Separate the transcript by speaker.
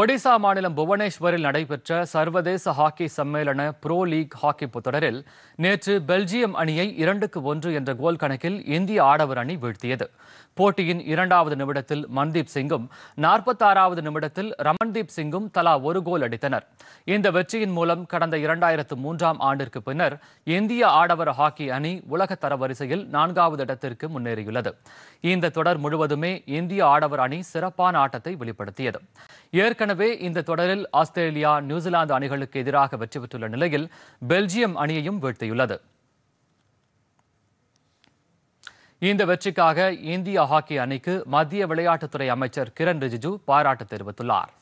Speaker 1: ஒடிசா மாநிலம் புவனேஸ்வரில் நடைபெற்ற சர்வதேச ஹாக்கி சம்மேளன புரோ லீக் ஹாக்கி தொடரில் நேற்று பெல்ஜியம் அணியை இரண்டுக்கு ஒன்று என்ற கோல் கணக்கில் இந்திய ஆடவர் அணி வீழ்த்தியது போட்டியின் இரண்டாவது நிமிடத்தில் மன்தீப் சிங்கும் நாற்பத்தாறாவது நிமிடத்தில் ரமன்தீப் சிங்கும் தலா ஒரு கோல் அடித்தனர் இந்த வெற்றியின் மூலம் கடந்த இரண்டாயிரத்து மூன்றாம் ஆண்டிற்கு பின்னர் இந்திய ஆடவர் ஹாக்கி அணி உலக தரவரிசையில் நான்காவது இடத்திற்கு முன்னேறியுள்ளது இந்த தொடர் முழுவதுமே இந்திய ஆடவர் அணி சிறப்பான ஆட்டத்தை வெளிப்படுத்தியது ஏற்கனவே ஏற்கனவே இந்த தொடரில் ஆஸ்திரேலியா நியூசிலாந்து அணிகளுக்கு எதிராக வெற்றி பெற்றுள்ள நிலையில் பெல்ஜியம் அணியையும் வீழ்த்தியுள்ளது இந்த வெற்றிக்காக இந்திய ஹாக்கி அணிக்கு மத்திய விளையாட்டுத்துறை அமைச்சர் கிரண் ரிஜிஜு பாராட்டு தெரிவித்துள்ளார்